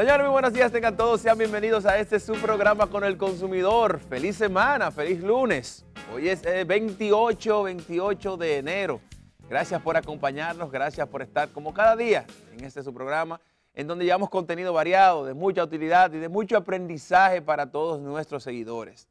Señores, muy buenos días, tengan todos, sean bienvenidos a este su programa con el consumidor. Feliz semana, feliz lunes. Hoy es 28, eh, 28 de enero. Gracias por acompañarnos, gracias por estar como cada día en este su programa, en donde llevamos contenido variado, de mucha utilidad y de mucho aprendizaje para todos nuestros seguidores.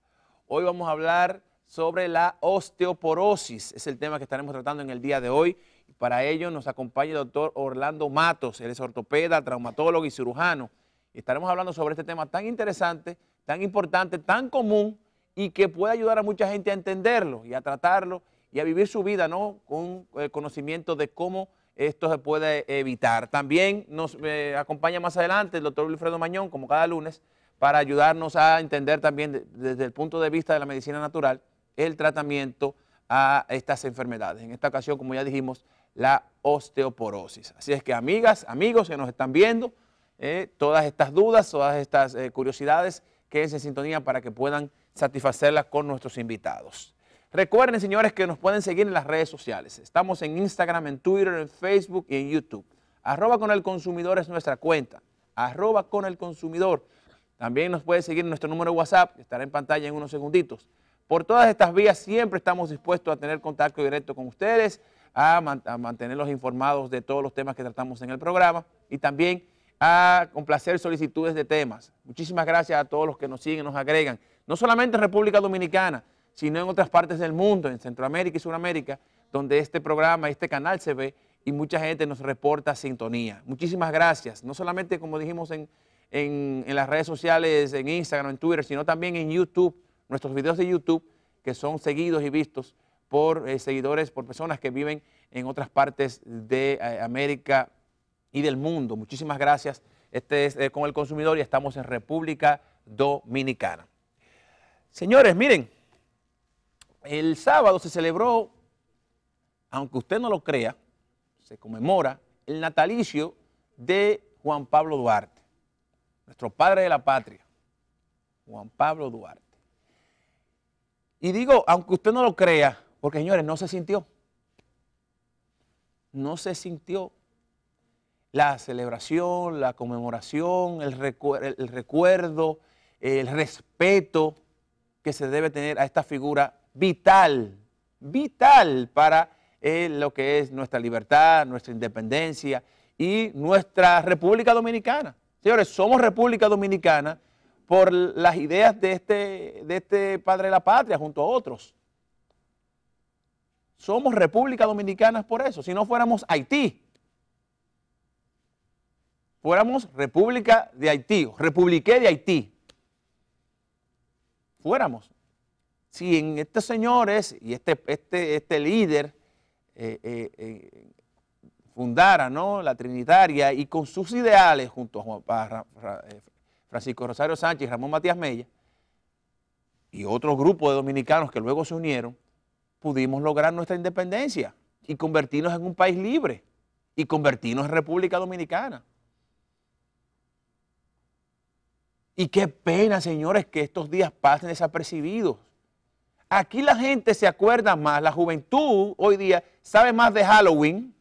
Hoy vamos a hablar sobre la osteoporosis, es el tema que estaremos tratando en el día de hoy. Para ello nos acompaña el doctor Orlando Matos, él es ortopeda, traumatólogo y cirujano Estaremos hablando sobre este tema tan interesante, tan importante, tan común y que puede ayudar a mucha gente a entenderlo y a tratarlo y a vivir su vida ¿no? con eh, conocimiento de cómo esto se puede evitar. También nos eh, acompaña más adelante el doctor Wilfredo Mañón, como cada lunes, para ayudarnos a entender también desde el punto de vista de la medicina natural el tratamiento a estas enfermedades. En esta ocasión, como ya dijimos, la osteoporosis. Así es que amigas, amigos que nos están viendo, ¿eh? todas estas dudas, todas estas eh, curiosidades, que en sintonía para que puedan satisfacerlas con nuestros invitados. Recuerden, señores, que nos pueden seguir en las redes sociales. Estamos en Instagram, en Twitter, en Facebook y en YouTube. Arroba con el consumidor es nuestra cuenta. Arroba con el consumidor. También nos puede seguir en nuestro número WhatsApp, que estará en pantalla en unos segunditos. Por todas estas vías siempre estamos dispuestos a tener contacto directo con ustedes, a, a mantenerlos informados de todos los temas que tratamos en el programa y también a complacer solicitudes de temas. Muchísimas gracias a todos los que nos siguen, nos agregan, no solamente en República Dominicana, sino en otras partes del mundo, en Centroamérica y Sudamérica, donde este programa, este canal se ve y mucha gente nos reporta sintonía. Muchísimas gracias, no solamente como dijimos en, las redes sociales, en Instagram, en Twitter, sino también en YouTube, nuestros videos de YouTube, que son seguidos y vistos por eh, seguidores, por personas que viven en otras partes de eh, América y del mundo. Muchísimas gracias. Este es eh, con el consumidor y estamos en República Dominicana. Señores, miren, el sábado se celebró, aunque usted no lo crea, se conmemora el natalicio de Juan Pablo Duarte, nuestro padre de la patria, Juan Pablo Duarte. Y digo, aunque usted no lo crea, porque señores, no se sintió. No se sintió la celebración, la conmemoración, el, el recuerdo, el respeto que se debe tener a esta figura vital, vital para eh, lo que es nuestra libertad, nuestra independencia y nuestra República Dominicana. Señores, somos República Dominicana por las ideas de este, de este padre de la patria junto a otros. Somos República Dominicana por eso. Si no fuéramos Haití, fuéramos República de Haití, Republiqué de Haití, fuéramos. Si en estos señores y este, este, este líder eh, eh, eh, fundara la Trinitaria y con sus ideales, junto a, Francisco Rosario Sánchez y Ramón Matías Mella, y otro grupo de dominicanos que luego se unieron, pudimos lograr nuestra independencia y convertirnos en un país libre y convertirnos en República Dominicana. Y qué pena, señores, que estos días pasen desapercibidos. Aquí la gente se acuerda más, la juventud hoy día sabe más de Halloween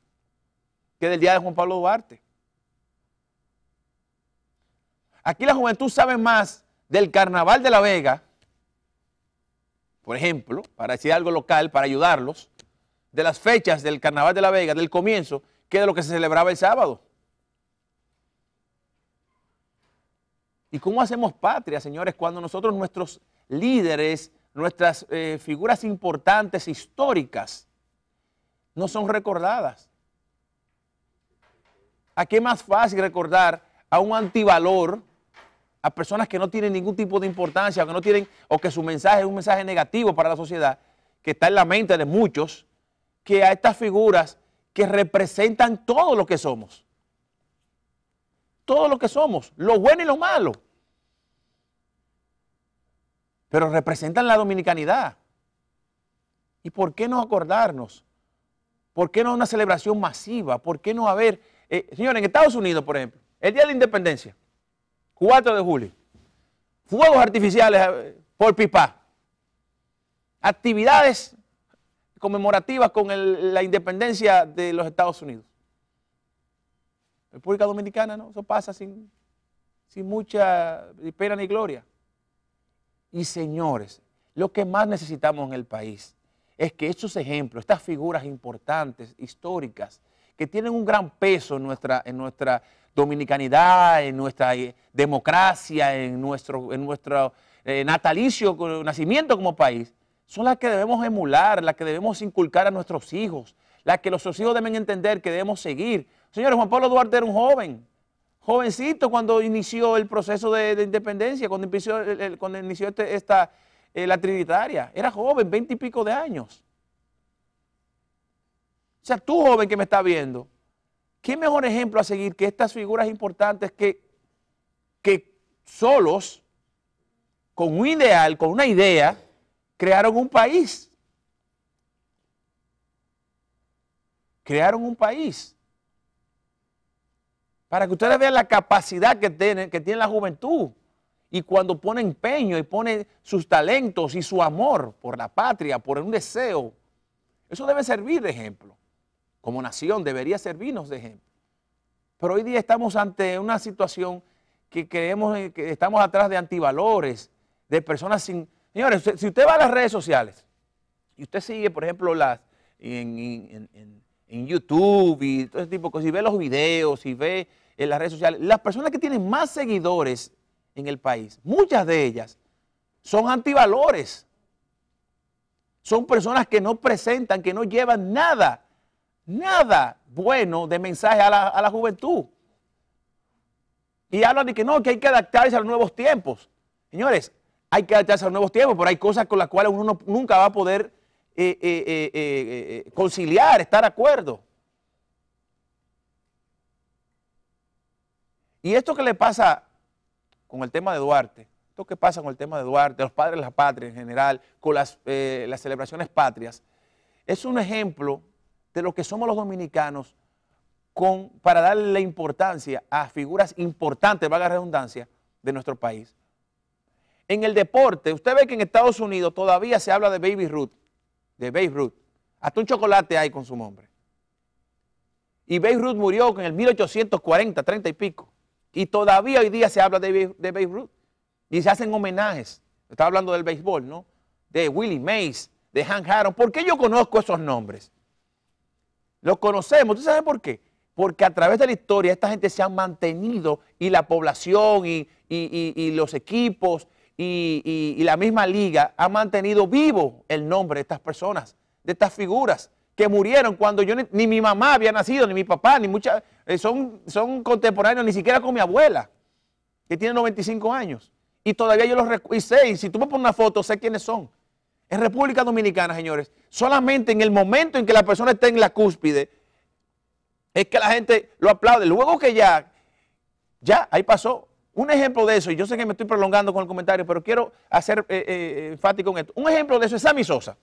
que del día de Juan Pablo Duarte. Aquí la juventud sabe más del carnaval de La Vega, por ejemplo, para decir algo local, para ayudarlos, de las fechas del carnaval de La Vega, del comienzo, que de lo que se celebraba el sábado. ¿Y cómo hacemos patria, señores, cuando nosotros, nuestros líderes, nuestras eh, figuras importantes, históricas, no son recordadas? ¿A qué más fácil recordar a un antivalor, a personas que no tienen ningún tipo de importancia, que no tienen, o que su mensaje es un mensaje negativo para la sociedad, que está en la mente de muchos, que a estas figuras que representan todo lo que somos? todo lo que somos, lo bueno y lo malo. Pero representan la dominicanidad. ¿Y por qué no acordarnos? ¿Por qué no una celebración masiva? ¿Por qué no haber... Eh, señores, en Estados Unidos, por ejemplo, el Día de la Independencia, 4 de julio, fuegos artificiales eh, por pipa, actividades conmemorativas con la independencia de los Estados Unidos. República Dominicana no, eso pasa sin, mucha pena ni gloria. Y señores, lo que más necesitamos en el país es que estos ejemplos, estas figuras importantes, históricas, que tienen un gran peso en nuestra, en nuestra dominicanidad, en nuestra eh, democracia, en nuestro, en eh, natalicio, nacimiento como país, son las que debemos emular, las que debemos inculcar a nuestros hijos, las que los hijos deben entender que debemos seguir, Señores, Juan Pablo Duarte era un joven, jovencito cuando inició el proceso de, independencia, cuando inició, este, esta, eh, la Trinitaria. Era joven, veinte y pico de años. O sea, tú joven que me está viendo, ¿qué mejor ejemplo a seguir que estas figuras importantes que, que solos, con un ideal, con una idea, crearon un país? Crearon un país. Para que ustedes vean la capacidad que tiene, que tiene la juventud. Y cuando pone empeño y pone sus talentos y su amor por la patria, por un deseo, eso debe servir de ejemplo. Como nación debería servirnos de ejemplo. Pero hoy día estamos ante una situación que creemos que estamos atrás de antivalores, de personas sin... Señores, si usted va a las redes sociales y usted sigue, por ejemplo, las, en, en YouTube y todo ese tipo de cosas, ve los videos si ve en eh, las redes sociales, las personas que tienen más seguidores en el país, muchas de ellas son antivalores. Son personas que no presentan, que no llevan nada, nada bueno de mensaje a la, juventud. Y hablan de que no, que hay que adaptarse a los nuevos tiempos. Señores, hay que adaptarse a los nuevos tiempos, pero hay cosas con las cuales uno nunca va a poder eh, eh, eh, conciliar, estar de acuerdo. Y esto que le pasa con el tema de Duarte, esto que pasa con el tema de Duarte, los padres de la patria en general, con las, celebraciones patrias, es un ejemplo de lo que somos los dominicanos para darle importancia a figuras importantes, la redundancia, de nuestro país. En el deporte, usted ve que en Estados Unidos todavía se habla de Baby Ruth de Beirut. Hasta un chocolate hay con su nombre. Y Beirut murió en el 1840, 30 y pico. Y todavía hoy día se habla de, Beirut. Y se hacen homenajes. Estaba hablando del béisbol, ¿no? De Willie Mays, de Hank Aaron. ¿Por qué yo conozco esos nombres? Los conocemos. ¿Tú sabes por qué? Porque a través de la historia esta gente se ha mantenido y la población y los equipos y, la misma liga ha mantenido vivo el nombre de estas personas, de estas figuras que murieron cuando yo ni, mi mamá había nacido, ni mi papá, ni muchas, eh, son, contemporáneos, ni siquiera con mi abuela, que tiene 95 años. Y todavía yo los recuerdo, y sé, y si tú me pones una foto, sé quiénes son. En República Dominicana, señores, solamente en el momento en que la persona está en la cúspide, es que la gente lo aplaude. Luego que ya, ya, ahí pasó, un ejemplo de eso, y yo sé que me estoy prolongando con el comentario, pero quiero hacer eh, eh, eh, enfático en esto. Un ejemplo de eso es Sammy Sosa.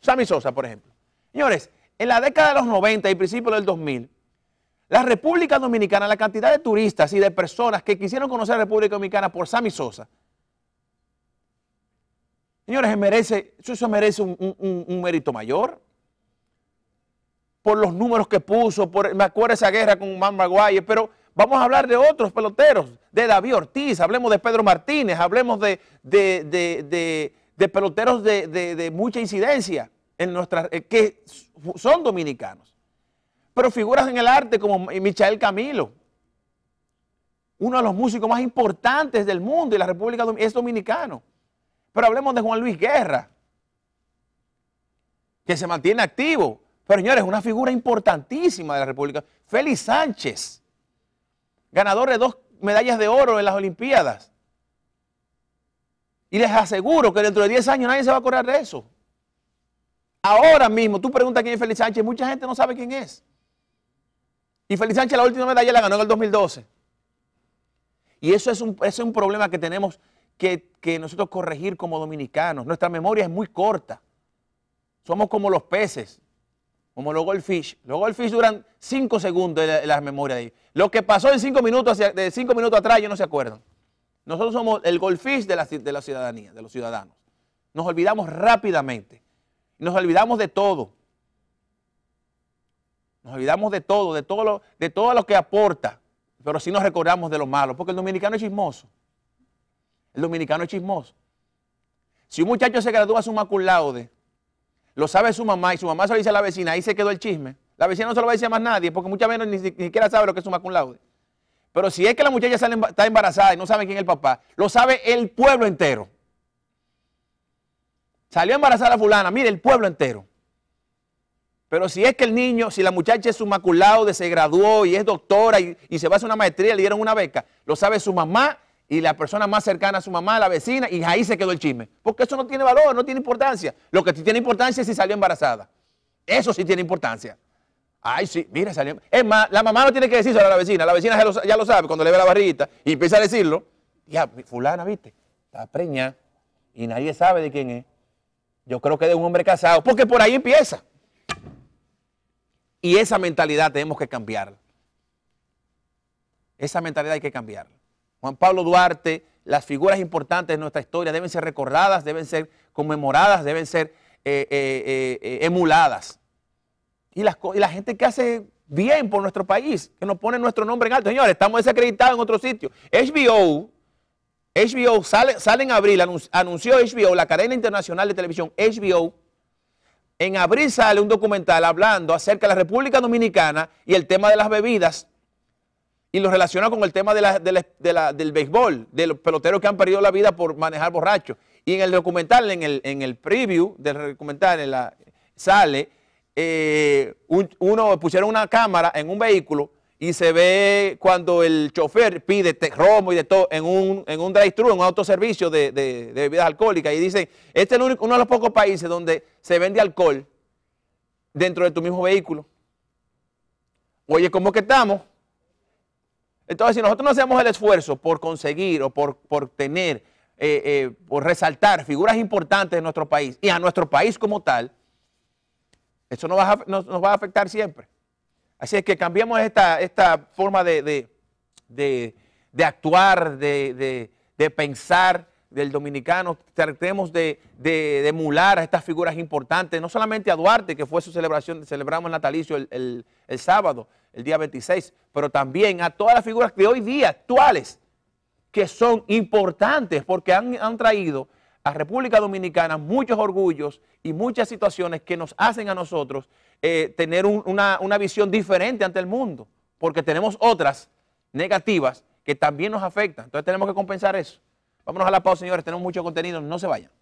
Sammy Sosa, por ejemplo. Señores, en la década de los 90 y principios del 2000, la República Dominicana, la cantidad de turistas y de personas que quisieron conocer a la República Dominicana por Sammy Sosa, señores, merece, eso merece un, mérito mayor por los números que puso, por, me acuerdo esa guerra con Man Maguay, pero vamos a hablar de otros peloteros, de David Ortiz, hablemos de Pedro Martínez, hablemos de, peloteros de, mucha incidencia en eh, que son dominicanos. Pero figuras en el arte como Michael Camilo, uno de los músicos más importantes del mundo y la República es dominicano. Pero hablemos de Juan Luis Guerra, que se mantiene activo. Pero señores, una figura importantísima de la República. Félix Sánchez, ganador de dos medallas de oro en las Olimpiadas. Y les aseguro que dentro de 10 años nadie se va a acordar de eso. Ahora mismo, tú preguntas quién es Félix Sánchez, mucha gente no sabe quién es. Y Félix Sánchez la última medalla la ganó en el 2012. Y eso es un, es un problema que tenemos que, que nosotros corregir como dominicanos. Nuestra memoria es muy corta. Somos como los peces como los golfish, Los golfish duran cinco segundos las la memorias ahí. Lo que pasó en cinco minutos, de 5 minutos atrás, ellos no se acuerdan. Nosotros somos el golfish de la, de la ciudadanía, de los ciudadanos. Nos olvidamos rápidamente. Nos olvidamos de todo. Nos olvidamos de todo, de todo lo, de lo que aporta. Pero sí nos recordamos de lo malo, porque el dominicano es chismoso. El dominicano es chismoso. Si un muchacho se gradúa su maculado de lo sabe su mamá y su mamá se lo dice a la vecina, ahí se quedó el chisme. La vecina no se lo va a decir a más nadie porque muchas veces ni, siquiera sabe lo que es su maculaude. Pero si es que la muchacha está embarazada y no sabe quién es el papá, lo sabe el pueblo entero. Salió embarazada fulana, mire, el pueblo entero. Pero si es que el niño, si la muchacha es su se graduó y es doctora y, y se va a hacer una maestría, le dieron una beca, lo sabe su mamá y la persona más cercana a su mamá, la vecina, y ahí se quedó el chisme. Porque eso no tiene valor, no tiene importancia. Lo que tiene importancia es si salió embarazada. Eso sí tiene importancia. Ay, sí, mira, salió. Es más, la mamá no tiene que decirlo a la vecina. La vecina ya lo, sabe cuando le ve la barrita y empieza a decirlo. Ya, fulana, viste, está preña. y nadie sabe de quién es. Yo creo que de un hombre casado, porque por ahí empieza. Y esa mentalidad tenemos que cambiarla. Esa mentalidad hay que cambiarla. Juan Pablo Duarte, las figuras importantes de nuestra historia deben ser recordadas, deben ser conmemoradas, deben ser eh, eh, eh, emuladas. Y, las, la gente que hace bien por nuestro país, que nos pone nuestro nombre en alto. Señores, estamos desacreditados en otro sitio. HBO, HBO sale, sale en abril, anunció HBO, la cadena internacional de televisión HBO, en abril sale un documental hablando acerca de la República Dominicana y el tema de las bebidas y lo relaciona con el tema de del béisbol, de los peloteros que han perdido la vida por manejar borrachos. Y en el documental, en el, preview del documental, la, sale, eh, uno pusieron una cámara en un vehículo y se ve cuando el chofer pide te, romo y de todo en un, en un drive-thru, en un autoservicio de, de, bebidas alcohólicas. Y dicen, este es uno de los pocos países donde se vende alcohol dentro de tu mismo vehículo. Oye, ¿cómo que estamos? Entonces, si nosotros no hacemos el esfuerzo por conseguir o por, por tener, eh, eh, por resaltar figuras importantes de nuestro país y a nuestro país como tal, eso nos va a, nos, va a afectar siempre. Así es que cambiemos esta, esta forma de, actuar, de, pensar del dominicano, tratemos de, emular a estas figuras importantes, no solamente a Duarte, que fue su celebración, celebramos el natalicio el, el sábado, el día 26, pero también a todas las figuras de hoy día actuales que son importantes porque han, traído a República Dominicana muchos orgullos y muchas situaciones que nos hacen a nosotros eh, tener una, una visión diferente ante el mundo, porque tenemos otras negativas que también nos afectan. Entonces tenemos que compensar eso. Vámonos a la pausa, señores. Tenemos mucho contenido. No se vayan.